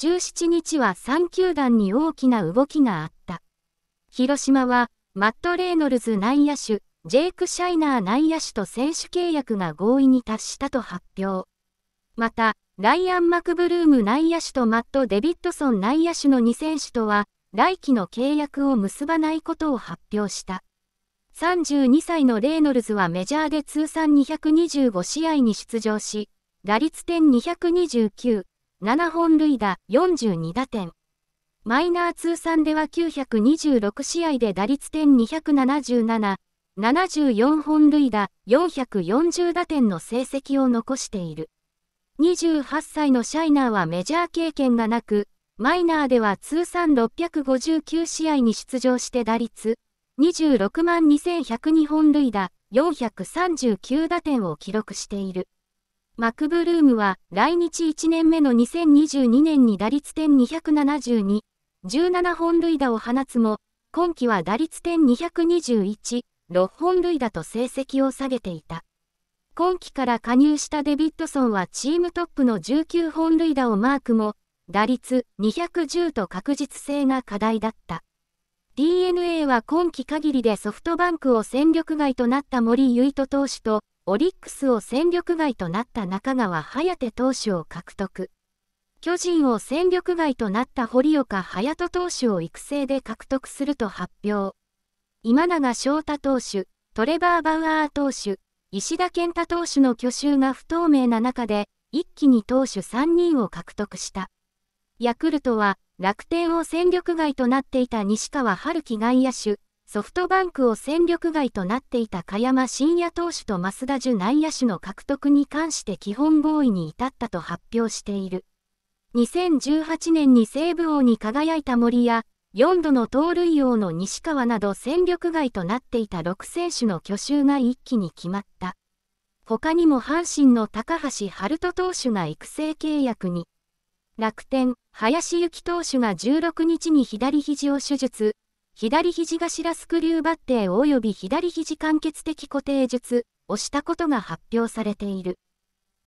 17日は3球団に大きな動きがあった。広島は、マット・レイノルズ内野手、ジェイク・シャイナー内野手と選手契約が合意に達したと発表。また、ライアン・マクブルーム内野手とマット・デビッドソン内野手の2選手とは、来季の契約を結ばないことを発表した。32歳のレイノルズはメジャーで通算225試合に出場し、打率点229、7本塁打、42打点。マイナー通算では926試合で打率点277、74本塁打、440打点の成績を残している。28歳のシャイナーはメジャー経験がなく、マイナーでは通算659試合に出場して打率、26万2102本塁打、439打点を記録している。マクブルームは来日1年目の2022年に打率点272、17本塁打を放つも、今季は打率点221、6本塁打と成績を下げていた。今季から加入したデビッドソンはチームトップの19本塁打をマークも、打率210と確実性が課題だった。DNA は今季限りでソフトバンクを戦力外となった森唯人投手と、オリックスを戦力外となった中川颯投手を獲得。巨人を戦力外となった堀岡隼人投手を育成で獲得すると発表。今永昇太投手、トレバー・バウアー投手、石田健太投手の去就が不透明な中で、一気に投手3人を獲得した。ヤクルトは、楽天を戦力外となっていた西川春樹外野手、ソフトバンクを戦力外となっていた加山真也投手と増田樹内野手の獲得に関して基本合意に至ったと発表している。2018年に西武王に輝いた森や、4度の盗塁王の西川など戦力外となっていた6選手の去就が一気に決まった。他にも阪神の高橋春人投手が育成契約に、楽天、林幸投手が16日に左肘を手術、左肘頭スクリューバッ抜お及び左肘間欠的固定術をしたことが発表されている。